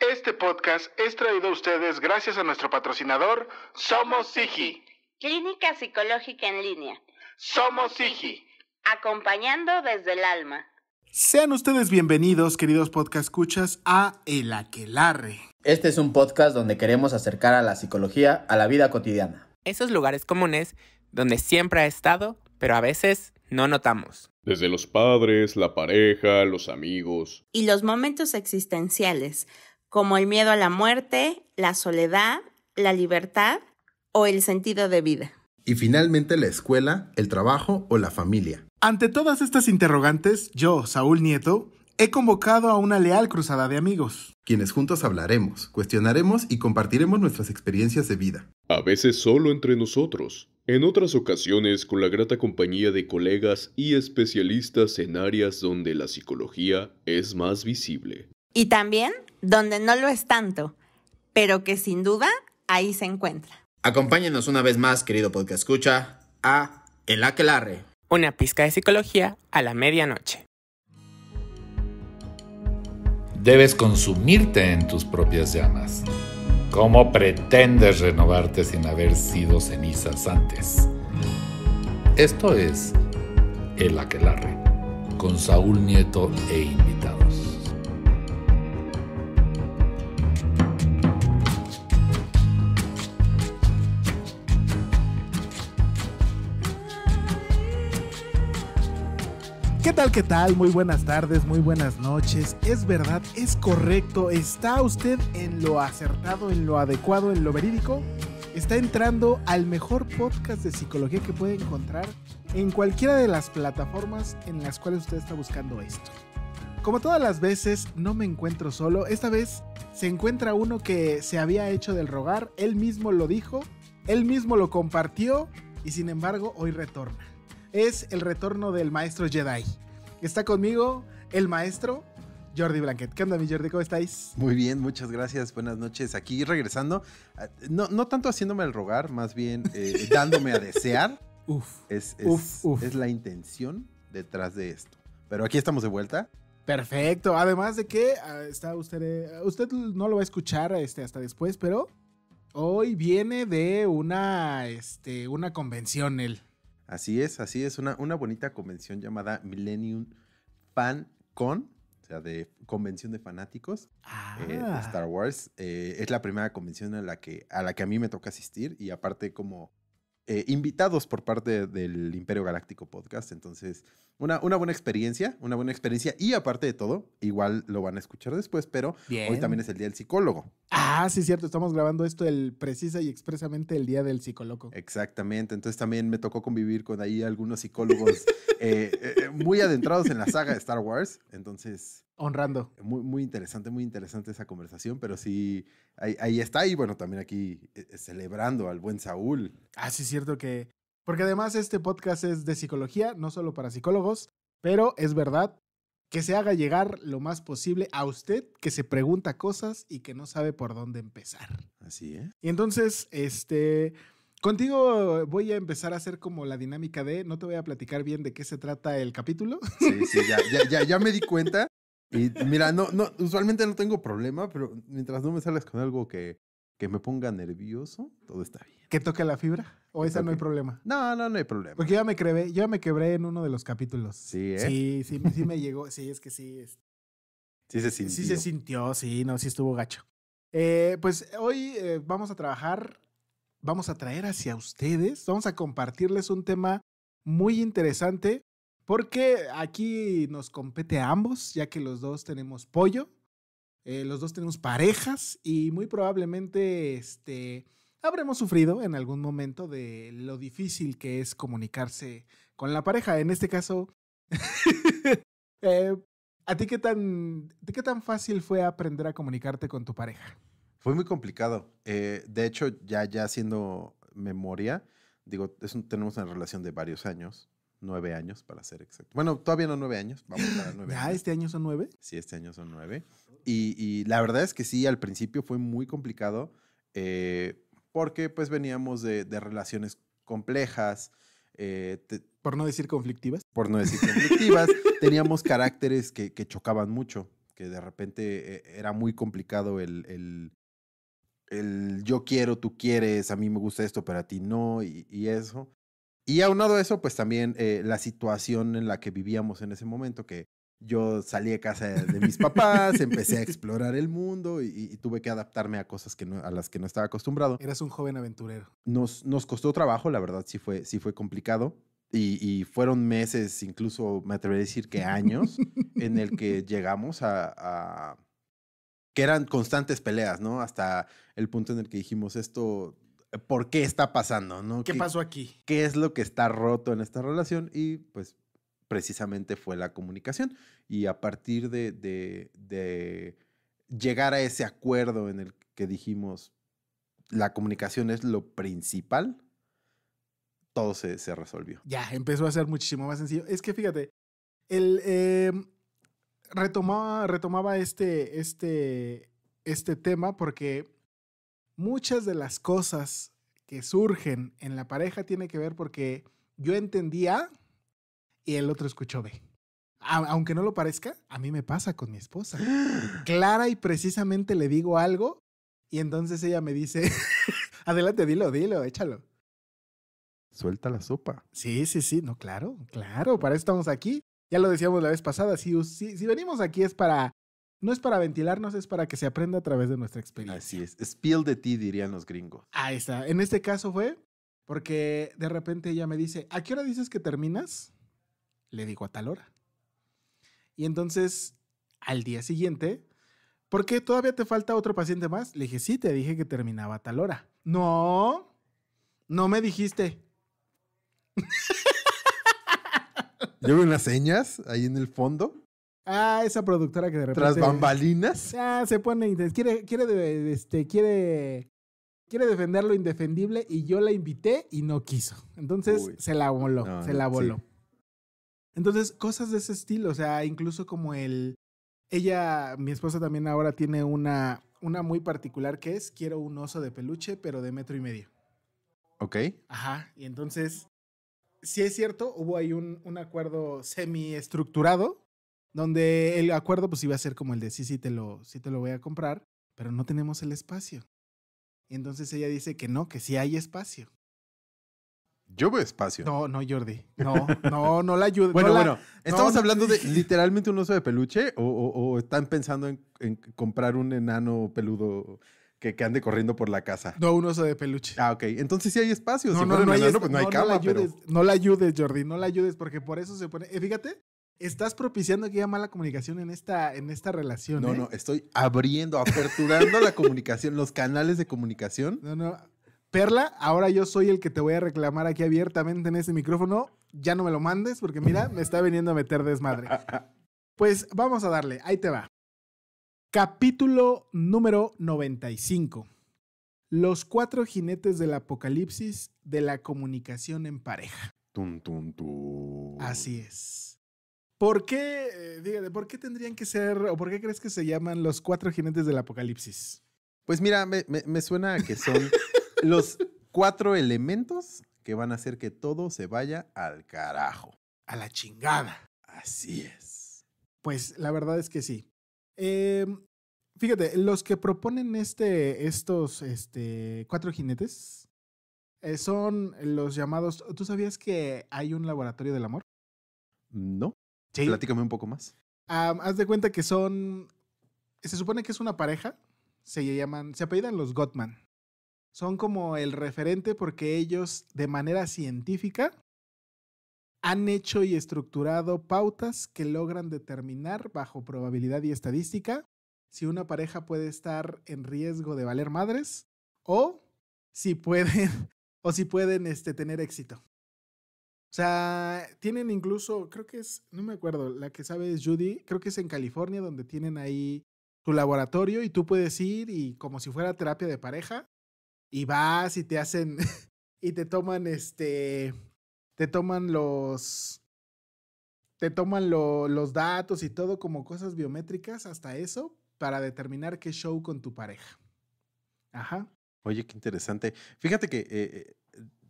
Este podcast es traído a ustedes gracias a nuestro patrocinador, Somos Sigi. Clínica Psicológica en Línea. Somos Sigi. Acompañando desde el alma. Sean ustedes bienvenidos, queridos podcast escuchas, a El Aquelarre. Este es un podcast donde queremos acercar a la psicología a la vida cotidiana. Esos lugares comunes donde siempre ha estado, pero a veces no notamos. Desde los padres, la pareja, los amigos. Y los momentos existenciales como el miedo a la muerte, la soledad, la libertad o el sentido de vida. Y finalmente la escuela, el trabajo o la familia. Ante todas estas interrogantes, yo, Saúl Nieto, he convocado a una leal cruzada de amigos. Quienes juntos hablaremos, cuestionaremos y compartiremos nuestras experiencias de vida. A veces solo entre nosotros, en otras ocasiones con la grata compañía de colegas y especialistas en áreas donde la psicología es más visible y también donde no lo es tanto, pero que sin duda ahí se encuentra. Acompáñenos una vez más, querido podcast escucha, a El Aquelarre. Una pizca de psicología a la medianoche. Debes consumirte en tus propias llamas. ¿Cómo pretendes renovarte sin haber sido cenizas antes? Esto es El Aquelarre, con Saúl Nieto e Amy. ¿Qué tal? ¿Qué tal? Muy buenas tardes, muy buenas noches. Es verdad, es correcto. ¿Está usted en lo acertado, en lo adecuado, en lo verídico? Está entrando al mejor podcast de psicología que puede encontrar en cualquiera de las plataformas en las cuales usted está buscando esto. Como todas las veces, no me encuentro solo. Esta vez se encuentra uno que se había hecho del rogar, él mismo lo dijo, él mismo lo compartió y sin embargo hoy retorna es el retorno del maestro Jedi. Está conmigo el maestro Jordi Blanquet. ¿Qué onda, mi Jordi? ¿Cómo estáis? Muy bien, muchas gracias. Buenas noches. Aquí regresando, ah, no, tanto haciéndome el rogar, más bien eh, dándome a desear. Uf es, la intención detrás de esto. Pero aquí estamos de vuelta. Perfecto. Además de que ah, está usted, eh, usted no lo va a escuchar este, hasta después, pero hoy viene de una, este, una convención él. Así es, así es, una, una bonita convención llamada Millennium Fan Con, o sea, de convención de fanáticos eh, de ah. Star Wars. Eh, es la primera convención a la, que, a la que a mí me toca asistir y aparte como eh, invitados por parte del Imperio Galáctico Podcast, entonces una, una buena experiencia, una buena experiencia. Y aparte de todo, igual lo van a escuchar después, pero hoy también es el Día del Psicólogo. Ah, sí, cierto. Estamos grabando esto el precisa y expresamente el Día del Psicólogo. Exactamente. Entonces también me tocó convivir con ahí algunos psicólogos eh, eh, eh, muy adentrados en la saga de Star Wars. Entonces... Honrando. Muy, muy interesante, muy interesante esa conversación, pero sí, ahí, está. Y bueno, también aquí celebrando al buen Saúl. Ah, sí, es cierto que porque además este podcast es de psicología, no solo para psicólogos, pero es verdad que se haga llegar lo más posible a usted que se pregunta cosas y que no sabe por dónde empezar. Así es. ¿eh? Y entonces, este, contigo voy a empezar a hacer como la dinámica de, no te voy a platicar bien de qué se trata el capítulo. Sí, sí, ya, ya, ya, me di cuenta. Y mira, no, no, usualmente no tengo problema, pero mientras no me sales con algo que, que me ponga nervioso, todo está bien. ¿Que toque la fibra? ¿O esa no hay problema? No, no, no hay problema. Porque ya me quebré, ya me quebré en uno de los capítulos. Sí, ¿eh? Sí, sí, me llegó. Sí, es que sí. Sí se sintió. Sí se sintió, sí, no, sí estuvo gacho. Eh, pues hoy eh, vamos a trabajar, vamos a traer hacia ustedes, vamos a compartirles un tema muy interesante porque aquí nos compete a ambos, ya que los dos tenemos pollo, eh, los dos tenemos parejas y muy probablemente este, habremos sufrido en algún momento de lo difícil que es comunicarse con la pareja. En este caso, eh, ¿a ti qué tan, qué tan fácil fue aprender a comunicarte con tu pareja? Fue muy complicado. Eh, de hecho, ya, ya haciendo memoria, digo, tenemos una relación de varios años, nueve años para ser exacto. Bueno, todavía no nueve años, vamos este año son nueve? Sí, este año son nueve. Y, la verdad es que sí, al principio fue muy complicado. Eh, porque pues veníamos de, relaciones complejas. Eh, por no decir conflictivas. Por no decir conflictivas. teníamos caracteres que, chocaban mucho, que de repente eh, era muy complicado el, el, yo quiero, tú quieres, a mí me gusta esto, pero a ti no, y, eso. Y aunado a eso, pues también eh, la situación en la que vivíamos en ese momento, que yo salí de casa de mis papás, empecé a explorar el mundo y, tuve que adaptarme a cosas que a las que no estaba acostumbrado. Eras un joven aventurero. Nos, costó trabajo, la verdad, sí fue, sí fue complicado. Y, fueron meses, incluso me atrevería a decir que años, en el que llegamos a, que eran constantes peleas, ¿no? Hasta el punto en el que dijimos esto, ¿por qué está pasando? ¿no? ¿Qué pasó aquí? ¿Qué es lo que está roto en esta relación? Y pues precisamente fue la comunicación. Y a partir de, llegar a ese acuerdo en el que dijimos la comunicación es lo principal, todo se, resolvió. Ya, empezó a ser muchísimo más sencillo. Es que fíjate, el, eh, retomaba, retomaba este, este, este tema porque muchas de las cosas que surgen en la pareja tiene que ver porque yo entendía y el otro escuchó B. aunque no lo parezca, a mí me pasa con mi esposa. Clara y precisamente le digo algo y entonces ella me dice, adelante, dilo, dilo, échalo. Suelta la sopa. Sí, sí, sí, no, claro, claro, para eso estamos aquí. Ya lo decíamos la vez pasada, si, si, venimos aquí es para no es para ventilarnos, es para que se aprenda a través de nuestra experiencia. Así es. Spill de ti, dirían los gringos. Ahí está. En este caso fue porque de repente ella me dice, ¿a qué hora dices que terminas? le digo a tal hora. Y entonces, al día siguiente, ¿por qué todavía te falta otro paciente más? Le dije, sí, te dije que terminaba a tal hora. No, no me dijiste. Yo las unas señas ahí en el fondo. Ah, esa productora que de repente. Tras bambalinas. Ah, se pone. Quiere, quiere, este, quiere, quiere defender lo indefendible y yo la invité y no quiso. Entonces se la voló, se la voló. Entonces, cosas de ese estilo, o sea, incluso como el... Ella, mi esposa también ahora tiene una, una muy particular que es, quiero un oso de peluche, pero de metro y medio. Ok. Ajá, y entonces, si es cierto, hubo ahí un, un acuerdo semiestructurado, donde el acuerdo pues iba a ser como el de, sí, te, lo, sí te lo voy a comprar, pero no tenemos el espacio. Y entonces ella dice que no, que sí hay espacio. Yo veo espacio. No, no, Jordi. No, no, no la ayudes. bueno, bueno, ¿estamos hablando de literalmente un oso de peluche o, están pensando en, comprar un enano peludo que, ande corriendo por la casa? No, un oso de peluche. Ah, ok. Entonces sí hay espacio. No, si no, no, hay, pues no, hay cama, no la ayudes, Jordi, no la ayudes porque por eso se pone... Eh, fíjate, Estás propiciando que haya mala comunicación en esta, en esta relación. No, ¿eh? no, estoy abriendo, aperturando la comunicación, los canales de comunicación. No, no. Perla, ahora yo soy el que te voy a reclamar aquí abiertamente en ese micrófono. Ya no me lo mandes porque mira, me está viniendo a meter desmadre. Pues vamos a darle, ahí te va. Capítulo número 95. Los cuatro jinetes del apocalipsis de la comunicación en pareja. Tum, tum, tum. Así es. ¿Por qué, eh, dígale, por qué tendrían que ser, o por qué crees que se llaman los cuatro jinetes del apocalipsis? Pues mira, me, suena que son los cuatro elementos que van a hacer que todo se vaya al carajo. A la chingada. Así es. Pues la verdad es que sí. Em, fíjate, los que proponen este, estos este, cuatro jinetes eh, son los llamados. ¿Tú sabías que hay un laboratorio del amor? No. Sí. Platícame un poco más. haz de cuenta que son. Se supone que es una pareja. Se llaman. Se apellidan los Gottman son como el referente porque ellos de manera científica han hecho y estructurado pautas que logran determinar bajo probabilidad y estadística si una pareja puede estar en riesgo de valer madres o si pueden o si pueden este, tener éxito. O sea, tienen incluso, creo que es, no me acuerdo, la que sabe es Judy, creo que es en California donde tienen ahí su laboratorio y tú puedes ir y como si fuera terapia de pareja, y vas y te hacen y te toman este te toman los te toman los datos y todo como cosas biométricas hasta eso para determinar qué show con tu pareja. Ajá. Oye, qué interesante. Fíjate que eh, eh,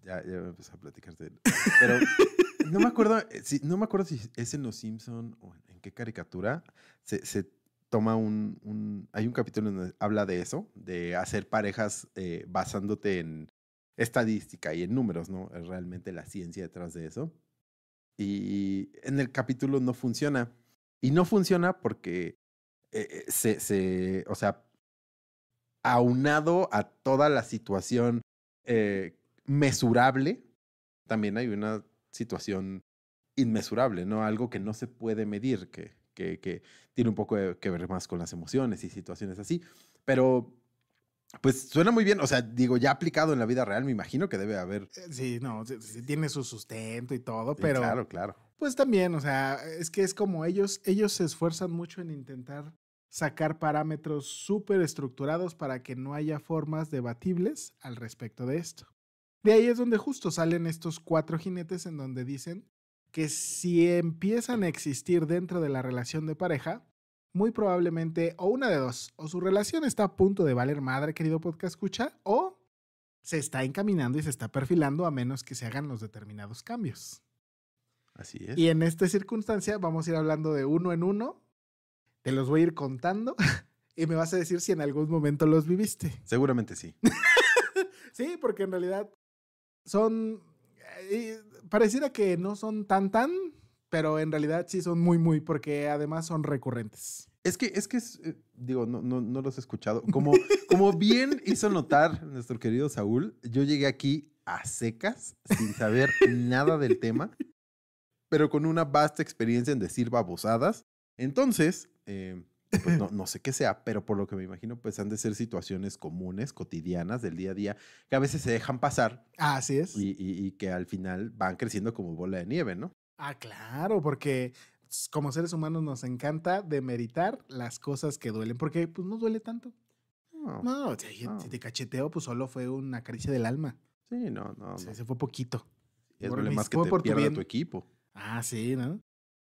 ya, ya me empecé a platicarte. Pero no me acuerdo, eh, si, no me acuerdo si es en Los Simpson o en, qué caricatura se, se, toma un, Hay un capítulo donde habla de eso, de hacer parejas eh, basándote en estadística y en números, ¿no? Es realmente la ciencia detrás de eso. Y en el capítulo no funciona. Y no funciona porque eh, se, se, o sea, aunado a toda la situación eh, mesurable, también hay una situación inmesurable, ¿no? Algo que no se puede medir, que que, tiene un poco que ver más con las emociones y situaciones así. Pero pues suena muy bien, o sea, digo, ya aplicado en la vida real, me imagino que debe haber. Eh, sí, no, tiene su sustento y todo, pero. Claro, claro. Pues también, o sea, es que es como ellos, ellos se esfuerzan mucho en intentar sacar parámetros súper estructurados para que no haya formas debatibles al respecto de esto. De ahí es donde justo salen estos cuatro jinetes en donde dicen que si empiezan a existir dentro de la relación de pareja, muy probablemente o una de dos, o su relación está a punto de valer madre, querido podcast escucha, o se está encaminando y se está perfilando a menos que se hagan los determinados cambios. Así es. Y en esta circunstancia vamos a ir hablando de uno en uno, te los voy a ir contando y me vas a decir si en algún momento los viviste. Seguramente sí. sí, porque en realidad son... Eh, pareciera que no son tan tan, pero en realidad sí son muy muy, porque además son recurrentes. Es que, es que, eh, digo, no, no, no, los he escuchado. Como, como bien hizo notar nuestro querido Saúl, yo llegué aquí a secas, sin saber nada del tema, pero con una vasta experiencia en decir babosadas. Entonces, eh, pues, no, sé qué sea, pero por lo que me imagino, pues han de ser situaciones comunes, cotidianas, del día a día, que a veces se dejan pasar. Ah, así es. Y, que al final van creciendo como bola de nieve, ¿no? Ah, claro, porque como seres humanos nos encanta demeritar las cosas que duelen, porque pues no duele tanto. No, si, te cacheteo, pues solo fue una caricia del alma. Sí, no, no. Se fue poquito. Es más que te pierda tu, equipo. Ah, sí, ¿no?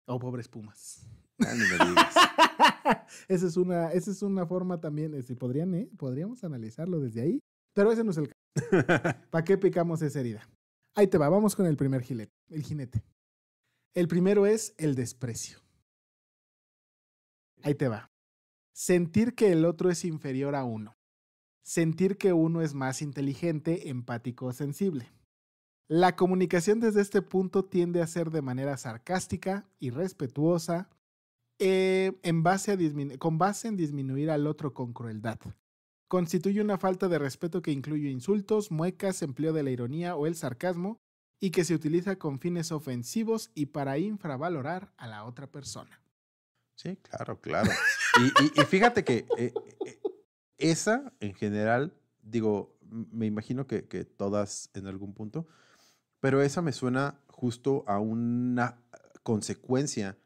Oh, pobres pumas. Ah, ni me digas. esa, es una, esa es una forma también, si este, eh, podríamos analizarlo desde ahí, pero ese no es el caso. ¿Para qué picamos esa herida? Ahí te va, vamos con el primer jinete. El, jinete. el primero es el desprecio. Ahí te va. Sentir que el otro es inferior a uno. Sentir que uno es más inteligente, empático o sensible. La comunicación desde este punto tiende a ser de manera sarcástica, y respetuosa, eh, en base a con base en disminuir al otro con crueldad. Constituye una falta de respeto que incluye insultos, muecas, empleo de la ironía o el sarcasmo y que se utiliza con fines ofensivos y para infravalorar a la otra persona. Sí, claro, claro. Y, fíjate que eh, eh, esa en general, digo, me imagino que, que todas en algún punto, pero esa me suena justo a una consecuencia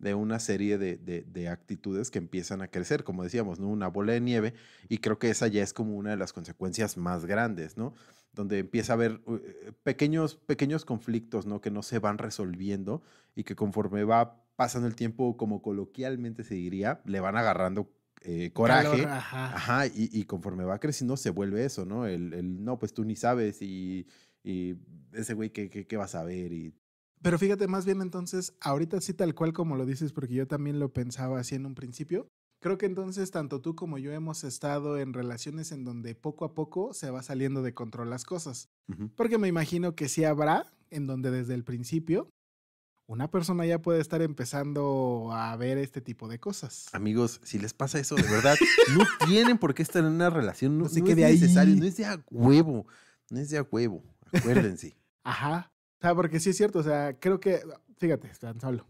de una serie de, actitudes que empiezan a crecer, como decíamos, ¿no? Una bola de nieve, y creo que esa ya es como una de las consecuencias más grandes, ¿no? Donde empieza a haber eh, pequeños, pequeños conflictos, ¿no? Que no se van resolviendo y que conforme va pasando el tiempo, como coloquialmente se diría, le van agarrando eh, coraje. ajá. y, conforme va creciendo se vuelve eso, ¿no? El, el no, pues tú ni sabes y, ese güey, ¿qué, qué, va a ver Y pero fíjate, más bien entonces, ahorita sí tal cual como lo dices, porque yo también lo pensaba así en un principio. Creo que entonces tanto tú como yo hemos estado en relaciones en donde poco a poco se va saliendo de control las cosas. Porque me imagino que sí habrá en donde desde el principio una persona ya puede estar empezando a ver este tipo de cosas. Amigos, si les pasa eso, de verdad, no tienen por qué estar en una relación. No, que es necesario, no es de a huevo, no es de a huevo, acuérdense. Ajá. O sea, porque sí es cierto, o sea, creo que, fíjate, tan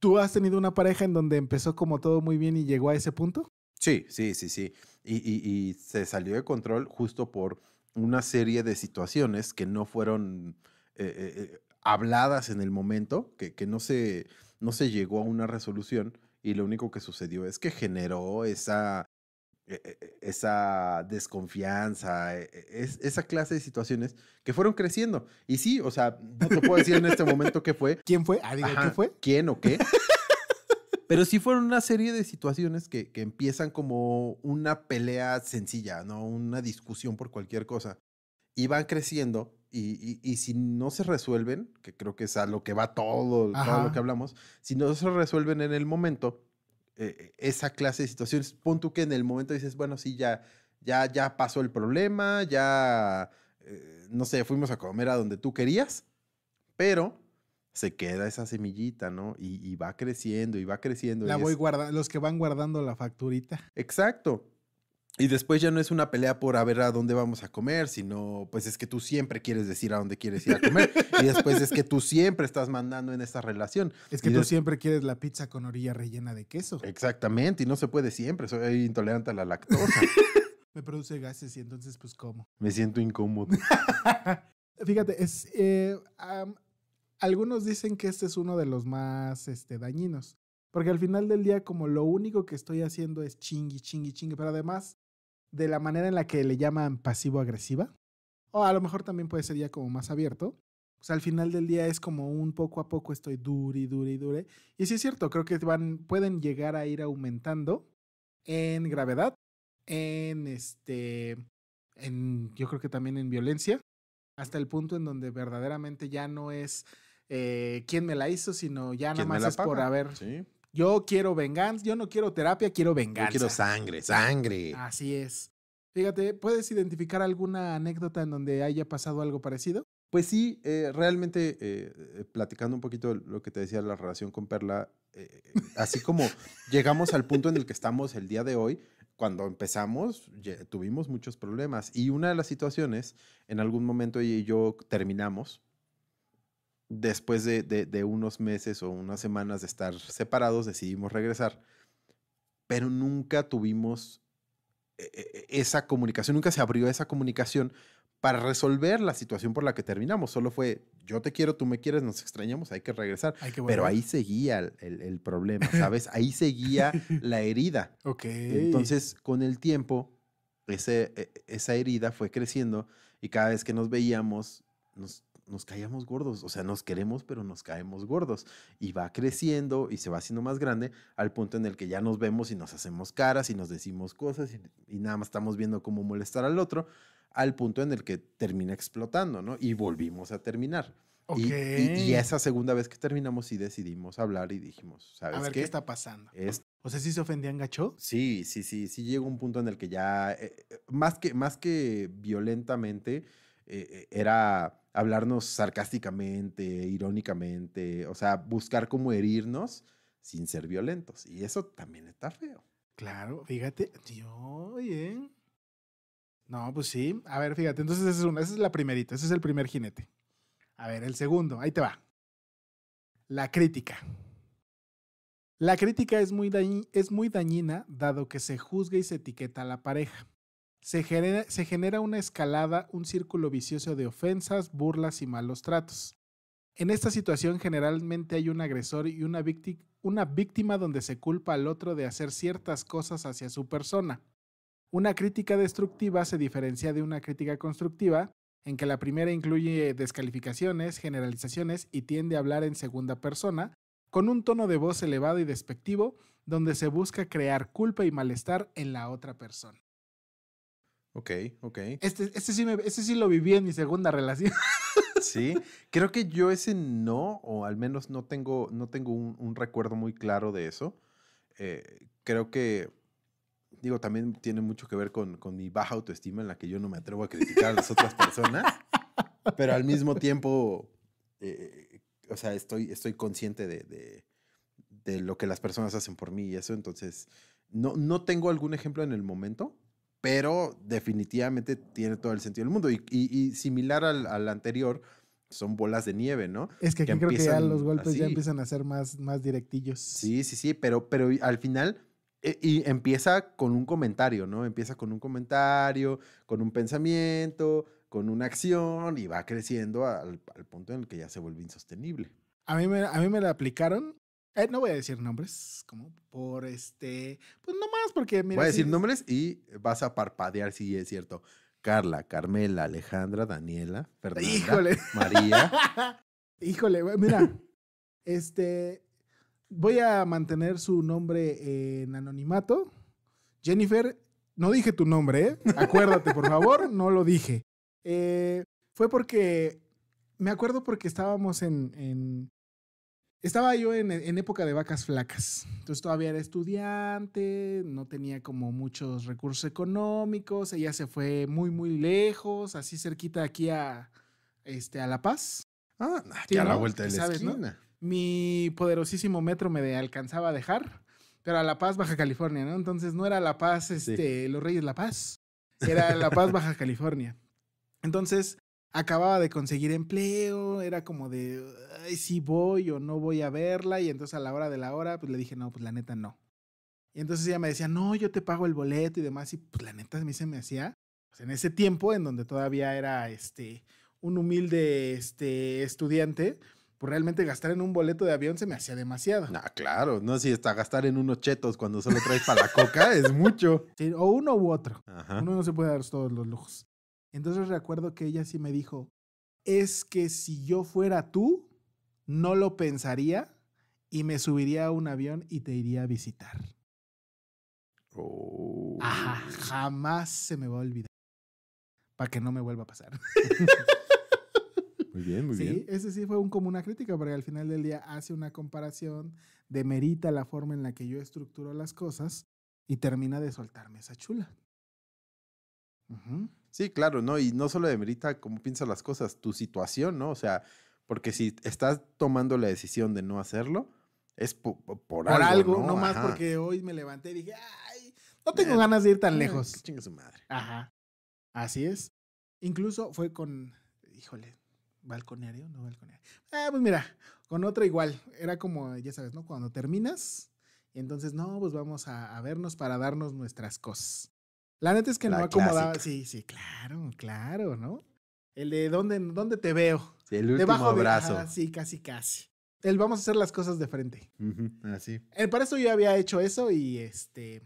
¿Tú has tenido una pareja en donde empezó como todo muy bien y llegó a ese punto? Sí, sí, sí, sí. Y, se salió de control justo por una serie de situaciones que no fueron eh, eh, eh, habladas en el momento, que, que no, se, no se llegó a una resolución y lo único que sucedió es que generó esa e, e, e, esa desconfianza, es, esa clase de situaciones que fueron creciendo. Y sí, o sea, no puedo decir en este momento qué fue. ¿Quién fue? Ah, ¿quién fue? ¿Quién o qué? Pero sí fueron una serie de situaciones que, empiezan como una pelea sencilla, ¿no? Una discusión por cualquier cosa. Y van creciendo y, si no se resuelven, que creo que es a lo que va todo, todo lo que hablamos, si no se resuelven en el momento, eh, esa clase de situaciones. punto que en el momento dices, bueno, sí, ya, ya, ya pasó el problema, ya, eh, no sé, fuimos a comer a donde tú querías, pero se queda esa semillita, ¿no? Y, va creciendo y va creciendo. La voy guardando, los que van guardando la facturita. Exacto. Y después ya no es una pelea por a ver a dónde vamos a comer, sino pues es que tú siempre quieres decir a dónde quieres ir a comer. y después es que tú siempre estás mandando en esta relación. Es que tú siempre quieres la pizza con orilla rellena de queso. Exactamente, y no se puede siempre, soy intolerante a la lactosa. Me produce gases y entonces pues ¿cómo? Me siento incómodo. Fíjate, es, eh, algunos dicen que este es uno de los más este, dañinos. Porque al final del día, como lo único que estoy haciendo es chingui, chingui, chingui, pero además de la manera en la que le llaman pasivo-agresiva, o a lo mejor también puede ser ya como más abierto, O pues, sea, al final del día es como un poco a poco estoy duro y duro y dure. Y sí es cierto, creo que van, pueden llegar a ir aumentando en gravedad, en este, en, yo creo que también en violencia, hasta el punto en donde verdaderamente ya no es eh, quién me la hizo, sino ya nada más es por haber, sí. Yo quiero venganza, yo no quiero terapia, quiero venganza. Yo quiero sangre, sangre. Así es. Fíjate, ¿puedes identificar alguna anécdota en donde haya pasado algo parecido? Pues sí, eh, realmente eh, eh, platicando un poquito lo que te decía, la relación con Perla, así como llegamos al punto en el que estamos el día de hoy, cuando empezamos tuvimos muchos problemas y una de las situaciones, en algún momento ella y yo terminamos, después de, unos meses o unas semanas de estar separados, decidimos regresar. Pero nunca tuvimos eh, eh, eh, esa comunicación, nunca se abrió esa comunicación para resolver la situación por la que terminamos. Solo fue, yo te quiero, tú me quieres, nos extrañamos, hay que regresar. Pero ahí seguía el, problema, ¿sabes? ahí seguía la herida. Ok. Entonces, con el tiempo, ese, e, e, esa herida fue creciendo y cada vez que nos veíamos, nos nos caíamos gordos, o sea, nos queremos, pero nos caemos gordos. Y va creciendo y se va haciendo más grande al punto en el que ya nos vemos y nos hacemos caras y nos decimos cosas y, nada más estamos viendo cómo molestar al otro, al punto en el que termina explotando, ¿no? Y volvimos a terminar. Y, esa segunda vez que terminamos y decidimos hablar y dijimos, ¿sabes a ver, qué? está pasando? O sea, si se ofendían gacho? Sí, sí, sí, sí llegó un punto en el que ya, eh, eh, más, que, más que violentamente, eh, era hablarnos sarcásticamente, irónicamente, o sea, buscar cómo herirnos sin ser violentos. Y eso también está feo. Claro, fíjate, tío, No, pues sí. A ver, fíjate, entonces esa es, la primerita, ese es el primer jinete. A ver, el segundo, ahí te va. La crítica. La crítica es muy, es muy dañina dado que se juzga y se etiqueta a la pareja se genera, una escalada, un círculo vicioso de ofensas, burlas y malos tratos. En esta situación generalmente hay un agresor y una, una víctima donde se culpa al otro de hacer ciertas cosas hacia su persona. Una crítica destructiva se diferencia de una crítica constructiva, en que la primera incluye descalificaciones, generalizaciones y tiende a hablar en segunda persona, con un tono de voz elevado y despectivo, donde se busca crear culpa y malestar en la otra persona. Ok, ok. Este, este, este, sí lo viví en mi segunda relación. Sí, creo que yo ese no, o al menos no tengo, no tengo un, recuerdo muy claro de eso. Eh, creo que, digo, también tiene mucho que ver con, mi baja autoestima en la que yo no me atrevo a criticar a las otras personas, pero al mismo tiempo, eh, o sea, estoy, estoy consciente de, de, lo que las personas hacen por mí y eso, entonces, no, no tengo algún ejemplo en el momento pero definitivamente tiene todo el sentido del mundo. Y, similar al, anterior, son bolas de nieve, ¿no? Es que, aquí creo que ya los golpes ya empiezan a ser más, más directillos. Sí, sí, sí, pero, pero al final... Eh, y empieza con un comentario, ¿no? Empieza con un comentario, con un pensamiento, con una acción y va creciendo al, punto en el que ya se vuelve insostenible. A mí, a mí me la aplicaron eh, no voy a decir nombres, como por este. Pues nomás, porque. Mira, voy a decir nombres y vas a parpadear si es cierto. Carla, Carmela, Alejandra, Daniela, Fernanda, Híjole. María. Híjole, mira. este. Voy a mantener su nombre en anonimato. Jennifer, no dije tu nombre, ¿eh? Acuérdate, por favor, no lo dije. Eh, fue porque. Me acuerdo porque estábamos en estaba yo en, época de vacas flacas, entonces todavía era estudiante, no tenía como muchos recursos económicos, ella se fue muy, muy lejos, así cerquita aquí a, este, a La Paz. Ah, aquí a la vuelta de la esquina. Mi poderosísimo metro me alcanzaba a dejar, pero a La Paz, Baja California, ¿no? Entonces no era La Paz, este, Los Reyes La Paz, era La Paz, Baja California. Entonces, acababa de conseguir empleo, era como de, si voy o no voy a verla, y entonces a la hora de la hora, pues le dije, no, pues la neta no. Y entonces ella me decía, no, yo te pago el boleto y demás, y pues la neta a mí se me hacía, pues, en ese tiempo en donde todavía era este, un humilde este, estudiante, pues realmente gastar en un boleto de avión se me hacía demasiado. Ah, claro, no si hasta gastar en unos chetos cuando solo traes para la coca es mucho. o uno u otro. Uno no se puede dar todos los lujos. Entonces recuerdo que ella sí me dijo, es que si yo fuera tú, no lo pensaría y me subiría a un avión y te iría a visitar. Ajá, oh. jamás se me va a olvidar. Para que no me vuelva a pasar. Muy bien, muy bien. sí, Ese sí fue como una crítica, porque al final del día hace una comparación, demerita la forma en la que yo estructuro las cosas y termina de soltarme esa chula. Ajá. Sí, claro, ¿no? Y no solo de merita cómo piensas las cosas, tu situación, ¿no? O sea, porque si estás tomando la decisión de no hacerlo, es por, por algo, no, más porque hoy me levanté y dije, ay, no tengo eh, ganas de ir tan eh, lejos. Chinga su madre. Ajá. Así es. Incluso fue con, híjole, Balconario, no balconario. Ah, pues mira, con otra igual. Era como, ya sabes, ¿no? Cuando terminas, entonces, no, pues vamos a, a vernos para darnos nuestras cosas. La neta es que no acomodaba. Sí, sí, claro, claro, ¿no? El de dónde, dónde te veo. el último abrazo. sí, casi, casi. El vamos a hacer las cosas de frente. así. Eh, para eso yo había hecho eso y este.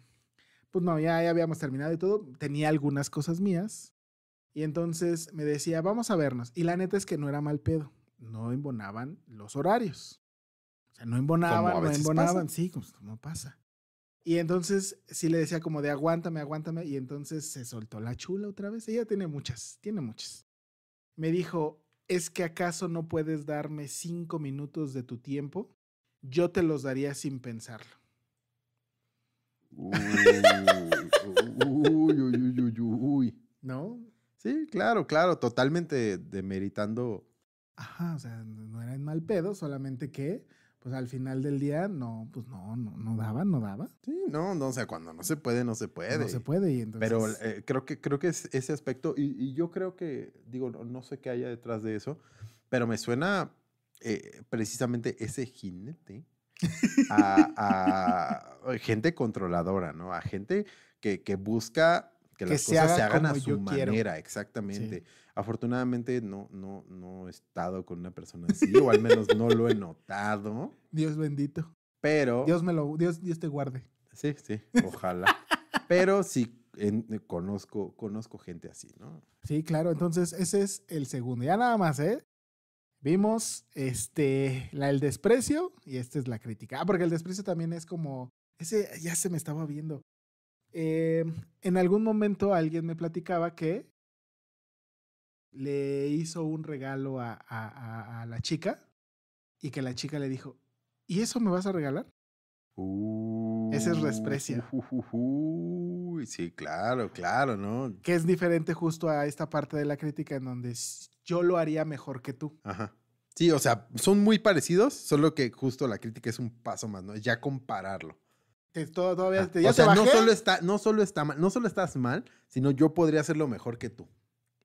Pues no, ya, habíamos terminado y todo. Tenía algunas cosas mías. Y entonces me decía, vamos a vernos. Y la neta es que no era mal pedo. No embonaban los horarios. O sea, no embonaban, no embonaban. Sí, como, como pasa. Y entonces sí le decía como de aguántame, aguántame. Y entonces se soltó la chula otra vez. Ella tiene muchas, tiene muchas. Me dijo, es que acaso no puedes darme cinco minutos de tu tiempo. Yo te los daría sin pensarlo. Uy, uy, uy, uy, ¿No? Sí, claro, claro, totalmente demeritando. Ajá, o sea, no era en mal pedo, solamente que pues al final del día no, pues no, no, no daba, no daba. Sí, no, no, o sea, cuando no se puede, no se puede. No se puede y entonces... Pero eh, creo que, creo que es ese aspecto, y, yo creo que, digo, no, sé qué haya detrás de eso, pero me suena eh, precisamente ese jinete a, eh, gente controladora, ¿no? A gente que, busca que, las cosas se hagan a su manera, exactamente. Afortunadamente no, no, no he estado con una persona así, o al menos no lo he notado. Dios bendito. Pero. Dios me lo, Dios, Dios te guarde. Sí, sí, ojalá. pero sí eh, conozco, conozco gente así, ¿no? Sí, claro. Entonces, ese es el segundo. Ya nada más, ¿eh? Vimos este, el desprecio y esta es la crítica. Ah, porque el desprecio también es como. Ese ya se me estaba viendo. Em, en algún momento alguien me platicaba que le hizo un regalo a, la chica y que la chica le dijo, ¿y eso me vas a regalar? Ese es resprecio. sí, claro, claro, ¿no? Que es diferente justo a esta parte de la crítica en donde yo lo haría mejor que tú. Ajá. Sí, o sea, son muy parecidos, solo que justo la crítica es un paso más, ¿no? Ya compararlo. Te, todavía te, o sea, No, solo está, no solo está mal, no solo estás mal, sino yo podría hacerlo mejor que tú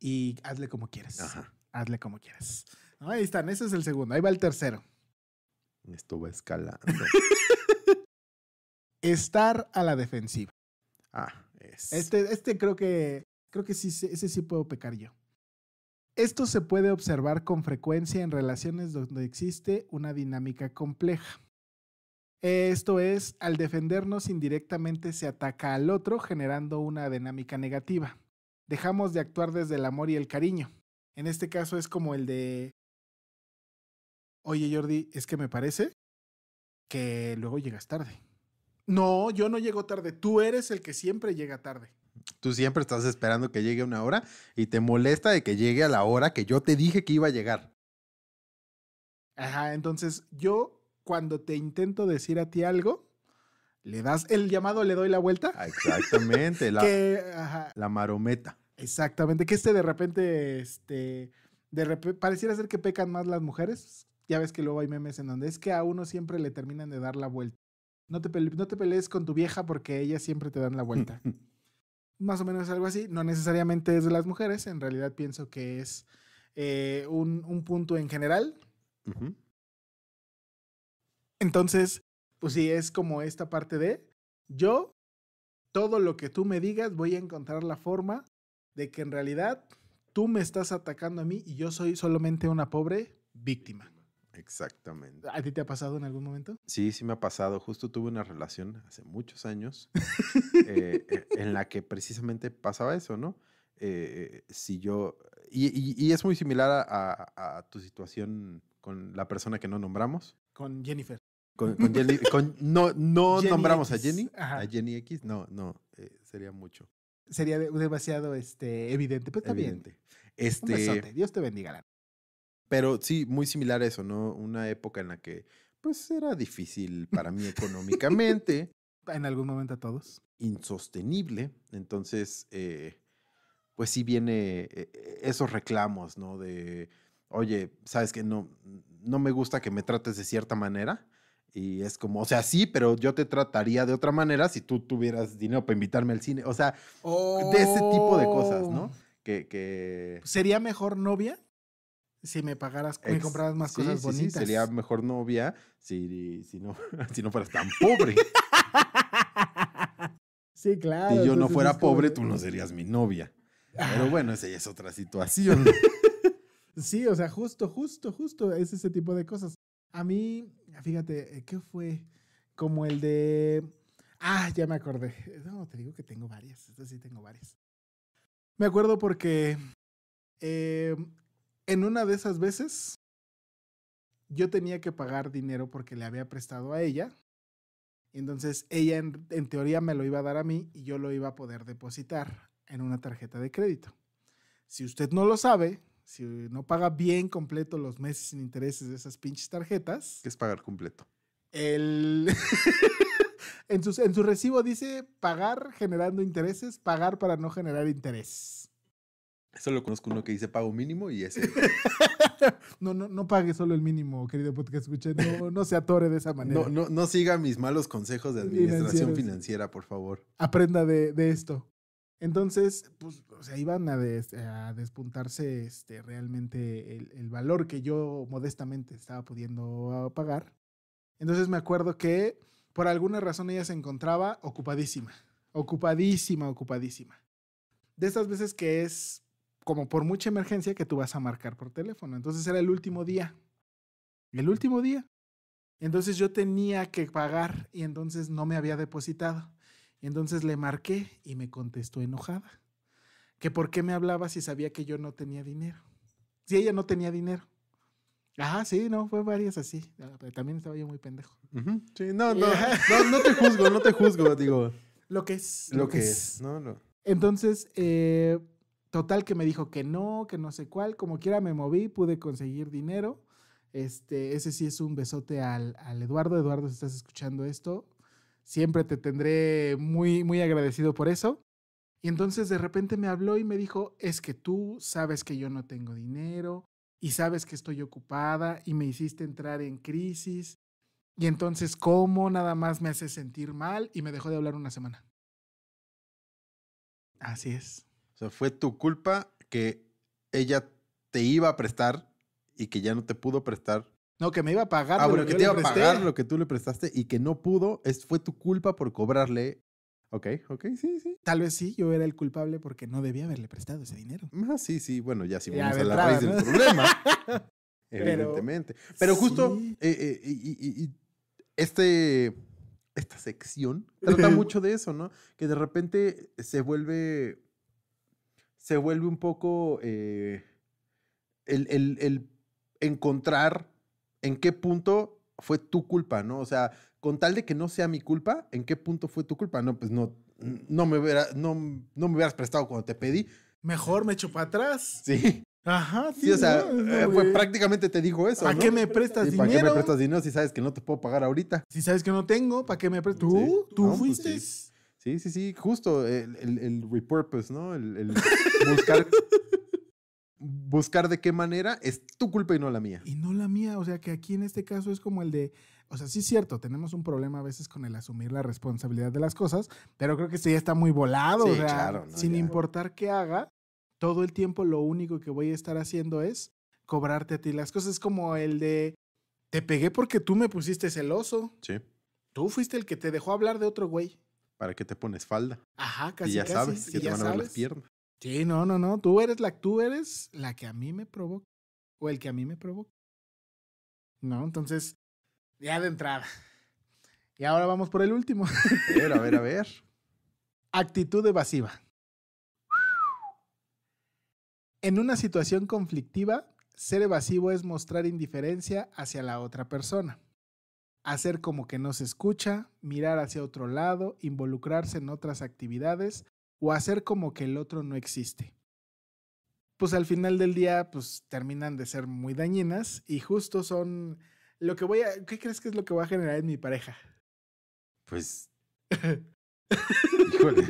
y hazle como quieras Hazle como quieras ahí están, ese es el segundo. Ahí va el tercero. Esto va escalando. Estar a la defensiva. Ah, es. Este, este creo que creo que sí, ese sí puedo pecar yo. Esto se puede observar con frecuencia en relaciones donde existe una dinámica compleja. Esto es, al defendernos indirectamente se ataca al otro generando una dinámica negativa dejamos de actuar desde el amor y el cariño. En este caso es como el de, oye Jordi, es que me parece que luego llegas tarde. No, yo no llego tarde, tú eres el que siempre llega tarde. Tú siempre estás esperando que llegue una hora y te molesta de que llegue a la hora que yo te dije que iba a llegar. Ajá, entonces yo cuando te intento decir a ti algo, le das el llamado, le doy la vuelta. Ah, exactamente, la, la marometa. Exactamente, que este de repente, este, de pareciera ser que pecan más las mujeres. Ya ves que luego hay memes en donde es que a uno siempre le terminan de dar la vuelta. No te, pelees con tu vieja porque ellas siempre te dan la vuelta. más o menos algo así. No necesariamente es de las mujeres, en realidad pienso que es eh, un, punto en general. Entonces, pues sí, es como esta parte de yo, todo lo que tú me digas, voy a encontrar la forma de que en realidad tú me estás atacando a mí y yo soy solamente una pobre víctima. Exactamente. ¿A ti te ha pasado en algún momento? Sí, sí me ha pasado. Justo tuve una relación hace muchos años eh, eh, en la que precisamente pasaba eso, ¿no? Eh, si yo... Y, es muy similar a, tu situación con la persona que no nombramos. Con Jennifer. Con, no no nombramos a Jenny. A Jenny X. No, no, sería mucho sería demasiado este, evidente, pero bien. Este, Dios te bendiga. Pero sí, muy similar a eso, ¿no? Una época en la que pues era difícil para mí económicamente. en algún momento a todos. Insostenible. Entonces, eh, pues sí viene eh, eh, esos reclamos, ¿no? De, oye, ¿sabes que No, no me gusta que me trates de cierta manera. Y es como, o sea, sí, pero yo te trataría de otra manera si tú tuvieras dinero para invitarme al cine. O sea, de ese tipo de cosas, ¿no? Oh. Que, ¿Sería mejor novia? Si me pagaras, y compraras más cosas bonitas. sería mejor novia si, si, no, si no fueras tan pobre. sí, claro. Si yo no fuera pobre, tú no serías mi novia. Pero ah. bueno, esa es otra situación. sí, o sea, justo, justo, justo, es ese tipo de cosas. A mí, Fíjate, eh, ¿qué fue? Como el de. Ah, ya me acordé. No, te digo que tengo varias. Esto sí tengo varias. Me acuerdo porque eh, en una de esas veces yo tenía que pagar dinero porque le había prestado a ella. Entonces ella en, teoría me lo iba a dar a mí y yo lo iba a poder depositar en una tarjeta de crédito. Si usted no lo sabe, si no paga bien completo los meses sin intereses de esas pinches tarjetas. ¿Qué es pagar completo? El. en, su recibo dice pagar generando intereses, pagar para no generar interés. Eso lo conozco uno que dice pago mínimo y ese. no, no, no pague solo el mínimo, querido podcast escuche. No, no se atore de esa manera. No, no, siga mis malos consejos de administración financiera, por favor. Aprenda de, de esto. Entonces, pues, o sea, iban a, despuntarse este, realmente el, el, valor que yo modestamente estaba pudiendo ah, pagar. Entonces me acuerdo que por alguna razón ella se encontraba ocupadísima, ocupadísima, ocupadísima. De estas veces que es como por mucha emergencia que tú vas a marcar por teléfono. Entonces era el último día. El último día. Entonces yo tenía que pagar y entonces no me había depositado entonces le marqué y me contestó enojada. Que por qué me hablaba si sabía que yo no tenía dinero. Si ella no tenía dinero. Ajá, sí, no, fue varias así. Ah, también estaba yo muy pendejo. Sí, no, no, no, te juzgo, no te juzgo, digo. Lo que es. Lo, que, es. No, no. Entonces, eh, total que me dijo que no, que no sé cuál. Como quiera me moví, pude conseguir dinero. Este, ese sí es un besote al, al Eduardo. Eduardo, si estás escuchando esto, Siempre te tendré muy, muy agradecido por eso. Y entonces de repente me habló y me dijo, es que tú sabes que yo no tengo dinero y sabes que estoy ocupada y me hiciste entrar en crisis. Y entonces, ¿cómo nada más me hace sentir mal? Y me dejó de hablar una semana. Así es. O sea, fue tu culpa que ella te iba a prestar y que ya no te pudo prestar no, que me iba a pagar ah, lo que, te iba a pagar lo que tú le prestaste y que no pudo, es, fue tu culpa por cobrarle. Ok, ok, sí, sí. Tal vez sí, yo era el culpable porque no debía haberle prestado ese dinero. Ah, sí, sí, bueno, ya si vamos a la raíz del problema. evidentemente. Pero, justo, eh, eh, y, este esta sección trata mucho de eso, ¿no? Que de repente se vuelve. Se vuelve un poco. Eh, el, el, el, encontrar en qué punto fue tu culpa, ¿no? O sea, con tal de que no sea mi culpa, ¿en qué punto fue tu culpa? No, pues no, no me, hubiera, no, no me hubieras prestado cuando te pedí. Mejor me echo para atrás. Sí. Ajá, sí. o sea, eh, prácticamente te dijo eso. ¿Para qué me prestas dinero? ¿Para qué me prestas dinero si sabes que no te puedo pagar ahorita? Si sabes que no tengo, ¿para qué me prestas? ¿Tú? ¿Tú pues fuiste? sí. sí. sí, justo el, el, repurpose, ¿no? El, el buscar buscar de qué manera es tu culpa y no la mía. Y no la mía, o sea que aquí en este caso es como el de, o sea, sí es cierto, tenemos un problema a veces con el asumir la responsabilidad de las cosas, pero creo que este ya está muy volado, o sea, claro, sin importar qué haga, todo el tiempo lo único que voy a estar haciendo es cobrarte a ti las cosas, es como el de, te pegué porque tú me pusiste celoso. Sí. Tú fuiste el que te dejó hablar de otro güey. ¿Para que te pones falda? Ajá, casi. Y ya sabes que te van a ver las piernas. Sí, no, no, no. Tú eres la, tú eres la que a mí me provoca. O el que a mí me provoca. No, entonces, ya de entrada. Y ahora vamos por el último. A ver, a ver, a ver. Actitud evasiva. En una situación conflictiva, ser evasivo es mostrar indiferencia hacia la otra persona. Hacer como que no se escucha, mirar hacia otro lado, involucrarse en otras actividades o hacer como que el otro no existe. Pues al final del día, pues terminan de ser muy dañinas y justo son lo que voy a... ¿Qué crees que es lo que va a generar en mi pareja? Pues... Híjole.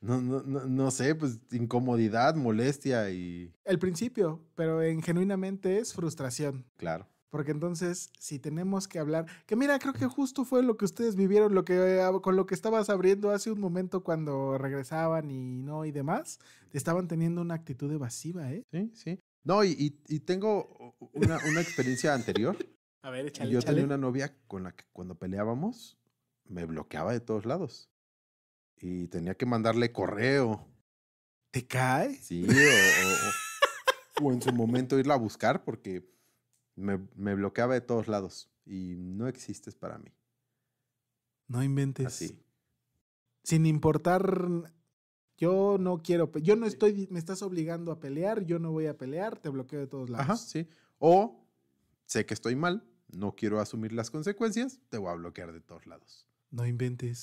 No, no, no, no, sé, pues incomodidad, molestia y... El principio, pero en genuinamente es frustración. Claro. Porque entonces, si tenemos que hablar, que mira, creo que justo fue lo que ustedes vivieron, lo que ah, con lo que estabas abriendo hace un momento cuando regresaban y no y demás, estaban teniendo una actitud evasiva, ¿eh? Sí, sí. No, y, tengo una, experiencia anterior. A ver, échale, Yo tenía una novia con la que cuando peleábamos me bloqueaba de todos lados. Y tenía que mandarle correo. ¿Te cae? Sí, o en su momento irla a buscar porque me, bloqueaba de todos lados y no existes para mí. No inventes. Así. Sin importar, yo no quiero, yo no estoy, me estás obligando a pelear, yo no voy a pelear, te bloqueo de todos lados. Ajá, sí. O sé que estoy mal, no quiero asumir las consecuencias, te voy a bloquear de todos lados. No inventes.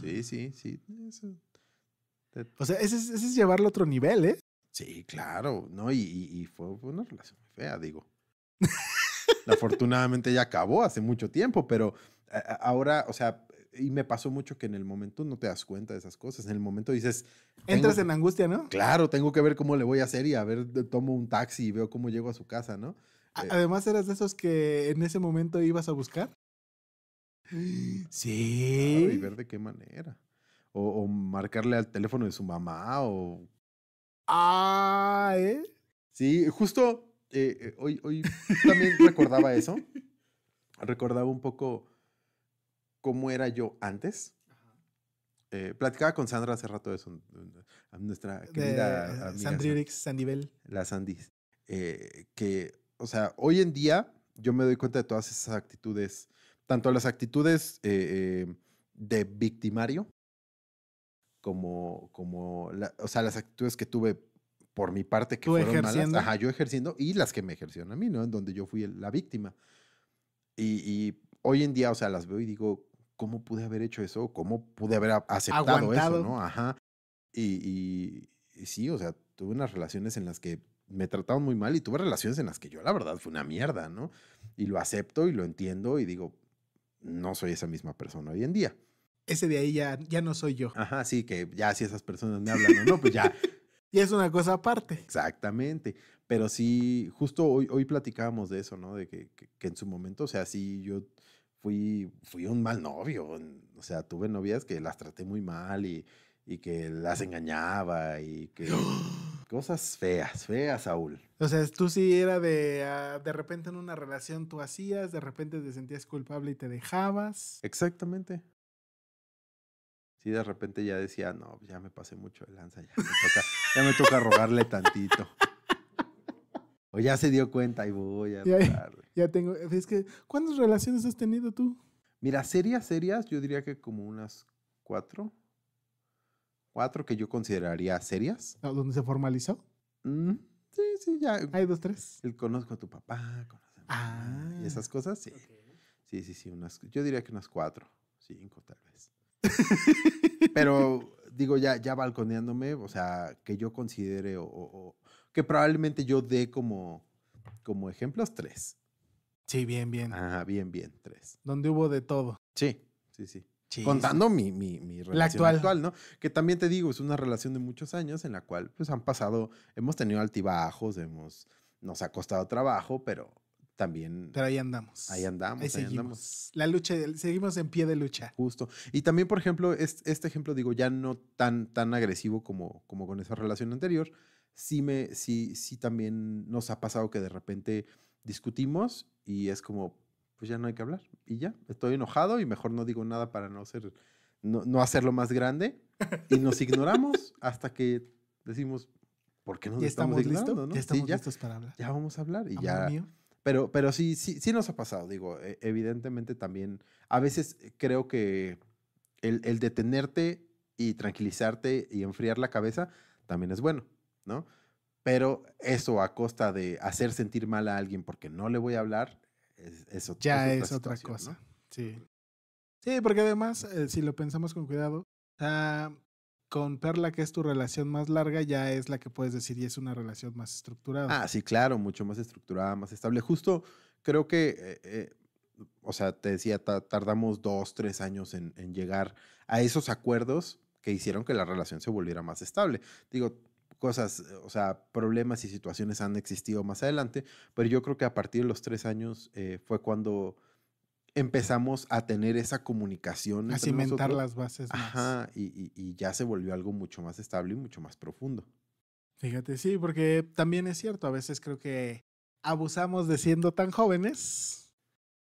sí, sí, sí. O sea, ese es, ese es llevarlo a otro nivel, ¿eh? Sí, claro, ¿no? Y, fue, una relación muy fea, digo. Afortunadamente ya acabó hace mucho tiempo, pero eh, eh, ahora, o sea, y me pasó mucho que en el momento no te das cuenta de esas cosas. En el momento dices. Entras en angustia, ¿no? Claro, tengo que ver cómo le voy a hacer y a ver, tomo un taxi y veo cómo llego a su casa, ¿no? Eh, además, eras de esos que en ese momento ibas a buscar. Sí. y ver de qué manera. O, o, marcarle al teléfono de su mamá o Ah, ¿eh? Sí, justo eh, eh, hoy, hoy también recordaba eso. Recordaba un poco cómo era yo antes. platicaba con Sandra hace rato de, su, nuestra querida de, Sandibel. La Sandy. que, o sea, hoy en día yo me doy cuenta de todas esas actitudes, tanto las actitudes de victimario, como, como o sea, las actitudes que tuve por mi parte que fueron malas, ajá, yo ejerciendo y las que me ejercieron a mí, ¿no? En donde yo fui la víctima. Y, y hoy en día, o sea, las veo y digo, ¿cómo pude haber hecho eso? ¿Cómo pude haber aceptado eso, no? Ajá. Y, y, sí, o sea, tuve unas relaciones en las que me trataban muy mal y tuve relaciones en las que yo, la verdad, fue una mierda, ¿no? Y lo acepto y lo entiendo y digo, no soy esa misma persona hoy en día ese de ahí ya, ya no soy yo. Ajá, sí, que ya si esas personas me hablan o no, pues ya. y es una cosa aparte. Exactamente. Pero sí, justo hoy, hoy platicábamos de eso, ¿no? De que, en su momento, o sea, sí, yo fui, fui un mal novio. O sea, tuve novias que las traté muy mal y, y que las engañaba y que... cosas feas, feas, Saúl. O sea, tú sí era de, ah, de repente en una relación tú hacías, de repente te sentías culpable y te dejabas. Exactamente. Y de repente ya decía, no, pues ya me pasé mucho de lanza, ya me toca, ya rogarle tantito. O ya se dio cuenta y voy a rogarle. Ya tengo, es que, ¿cuántas relaciones has tenido tú? Mira, serias, serias, yo diría que como unas cuatro. Cuatro que yo consideraría serias. ¿Dónde se formalizó? Mm, sí, sí, ya. Hay dos, tres. El conozco a tu papá, conozco a ah. y esas cosas, sí. Sí, sí, sí, unas, yo diría que unas cuatro, cinco tal vez. Pero digo, ya, ya balconeándome, o sea, que yo considere o, que probablemente yo dé como, como ejemplos tres. Sí, bien, bien. Ah, bien, bien, tres. Donde hubo de todo. Sí, sí, sí. Contando mi, mi, mi relación la actual. ¿no? Que también te digo, es una relación de muchos años en la cual pues han pasado, hemos tenido altibajos, hemos, nos ha costado trabajo, pero también. Pero ahí andamos. Ahí andamos. Ahí, seguimos. La lucha, seguimos en pie de lucha. Justo. Y también, por ejemplo, este, este, ejemplo, digo, ya no tan, tan agresivo como, como con esa relación anterior, sí, me, sí, sí también nos ha pasado que de repente discutimos y es como, pues ya no hay que hablar. Y ya, estoy enojado y mejor no digo nada para no ser, no, no hacerlo más grande. Y nos ignoramos hasta que decimos, ¿por qué nos estamos, listos ¿no? Ya estamos listos para hablar. Ya vamos a hablar y ya... Mío pero, pero sí, sí, sí nos ha pasado, digo, e, evidentemente también, a veces eh, creo que el, detenerte y tranquilizarte y enfriar la cabeza también es bueno, ¿no? Pero eso a costa de hacer sentir mal a alguien porque no le voy a hablar, eso ya es, otra, cosa. Sí. Sí, porque además, eh, si lo pensamos con cuidado, con Perla, que es tu relación más larga, ya es la que puedes decir y es una relación más estructurada. Ah, sí, claro, mucho más estructurada, más estable. Justo creo que, eh, eh, o sea, te decía, tardamos dos, tres años en, llegar a esos acuerdos que hicieron que la relación se volviera más estable. Digo, cosas, eh, o sea, problemas y situaciones han existido más adelante, pero yo creo que a partir de los tres años fue cuando empezamos a tener esa comunicación. A cimentar las bases. Más. Ajá, y, y, ya se volvió algo mucho más estable y mucho más profundo. Fíjate, sí, porque también es cierto, a veces creo que abusamos de siendo tan jóvenes,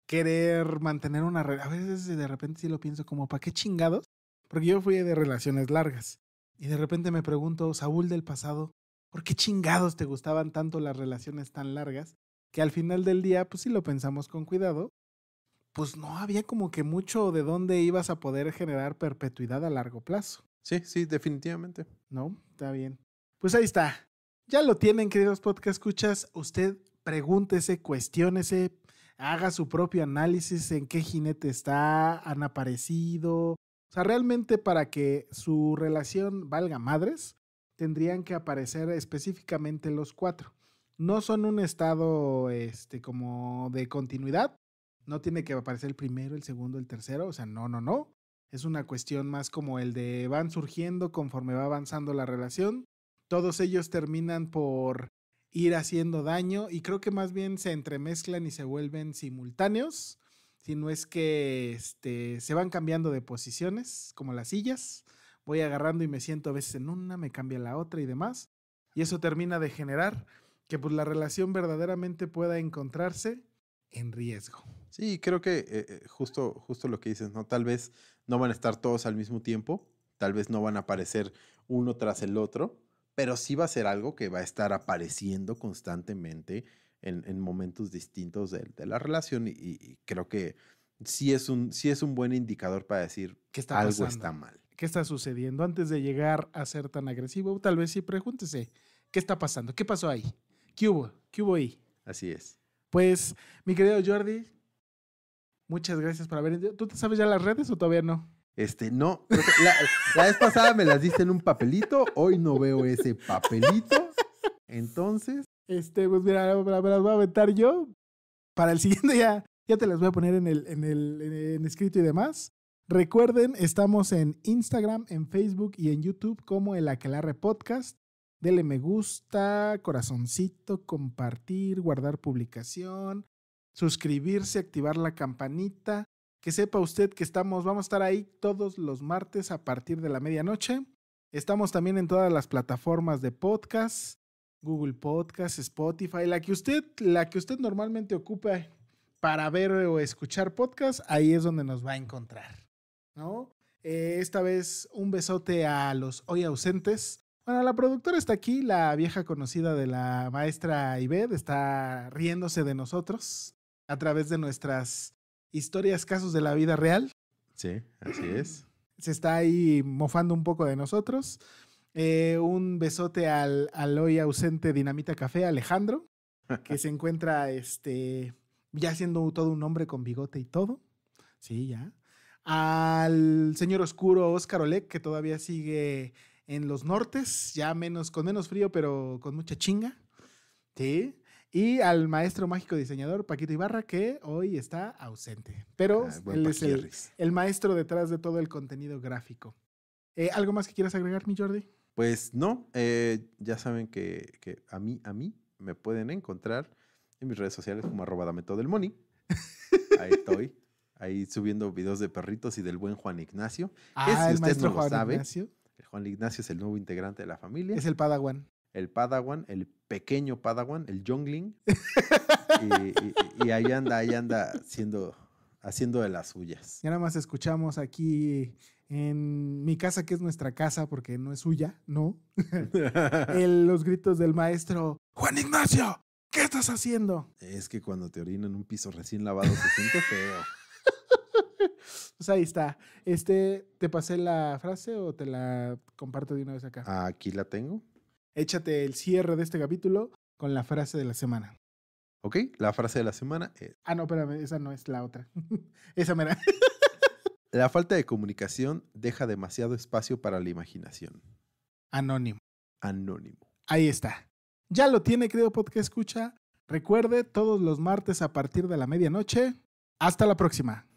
querer mantener una relación. A veces de repente sí lo pienso como, ¿para qué chingados? Porque yo fui de relaciones largas y de repente me pregunto, Saúl del pasado, ¿por qué chingados te gustaban tanto las relaciones tan largas? Que al final del día, pues sí lo pensamos con cuidado, pues no había como que mucho de dónde ibas a poder generar perpetuidad a largo plazo. Sí, sí, definitivamente. No, está bien. Pues ahí está. Ya lo tienen, queridos podcast escuchas. Usted pregúntese, cuestiónese, haga su propio análisis en qué jinete está, han aparecido. O sea, realmente para que su relación valga madres, tendrían que aparecer específicamente los cuatro. No son un estado este, como de continuidad, no tiene que aparecer el primero, el segundo, el tercero, o sea, no, no, no. Es una cuestión más como el de van surgiendo conforme va avanzando la relación. Todos ellos terminan por ir haciendo daño y creo que más bien se entremezclan y se vuelven simultáneos, si no es que este, se van cambiando de posiciones, como las sillas. Voy agarrando y me siento a veces en una, me cambia la otra y demás. Y eso termina de generar que pues, la relación verdaderamente pueda encontrarse en riesgo. Sí, creo que eh, eh, justo, justo lo que dices, ¿no? Tal vez no van a estar todos al mismo tiempo, tal vez no van a aparecer uno tras el otro, pero sí va a ser algo que va a estar apareciendo constantemente en, momentos distintos de, de la relación y, creo que sí es, un, sí es un buen indicador para decir que algo está mal. ¿Qué está sucediendo? Antes de llegar a ser tan agresivo, tal vez sí pregúntese, ¿qué está pasando? ¿Qué pasó ahí? ¿Qué hubo? ¿Qué hubo ahí? Así es. Pues, mi querido Jordi, Muchas gracias por haber. ¿Tú te sabes ya las redes o todavía no? Este, no. La, vez pasada me las diste en un papelito. Hoy no veo ese papelito. Entonces. Este, pues mira, me las voy a aventar yo. Para el siguiente ya, ya te las voy a poner en el, en el escrito y demás. Recuerden, estamos en Instagram, en Facebook y en YouTube como el Aquelarre Podcast. Dele me gusta, corazoncito, compartir, guardar publicación, suscribirse, activar la campanita, que sepa usted que estamos, vamos a estar ahí todos los martes a partir de la medianoche. Estamos también en todas las plataformas de podcast, Google Podcast, Spotify, la que usted, la que usted normalmente ocupa para ver o escuchar podcast, ahí es donde nos va a encontrar, eh, esta vez un besote a los hoy ausentes. Bueno, la productora está aquí, la vieja conocida de la maestra Ibed, está riéndose de nosotros a través de nuestras historias, casos de la vida real. Sí, así es. Se está ahí mofando un poco de nosotros. Eh, un besote al, hoy ausente Dinamita Café, Alejandro, que se encuentra este, ya siendo todo un hombre con bigote y todo. Sí, ya. Al señor oscuro Oscar Oleg, que todavía sigue en los nortes, ya menos, con menos frío, pero con mucha chinga. Sí. Y al maestro mágico diseñador Paquito Ibarra, que hoy está ausente. Pero él es el, maestro detrás de todo el contenido gráfico. Eh, ¿Algo más que quieras agregar, mi Jordi? Pues no, eh, ya saben que, a mí, a mí, me pueden encontrar en mis redes sociales como arroba todo money. Ahí estoy, ahí subiendo videos de perritos y del buen Juan Ignacio. Ah, el maestro Juan Ignacio. El Juan Ignacio es el nuevo integrante de la familia. Es el Padawan el Padawan, el pequeño Padawan, el jungling. y, ahí anda, ahí anda haciendo, haciendo de las suyas. Y nada más escuchamos aquí en mi casa, que es nuestra casa, porque no es suya, ¿no? los gritos del maestro, Juan Ignacio, ¿qué estás haciendo? Es que cuando te orinan un piso recién lavado se siente feo. Pues ahí está. Este, ¿te pasé la frase o te la comparto de una vez acá? Aquí la tengo échate el cierre de este capítulo con la frase de la semana. ¿Ok? La frase de la semana es... Ah, no, espérame, esa no es la otra. esa mera. la falta de comunicación deja demasiado espacio para la imaginación. Anónimo. Anónimo. Ahí está. Ya lo tiene, querido podcast escucha. Recuerde, todos los martes a partir de la medianoche. Hasta la próxima.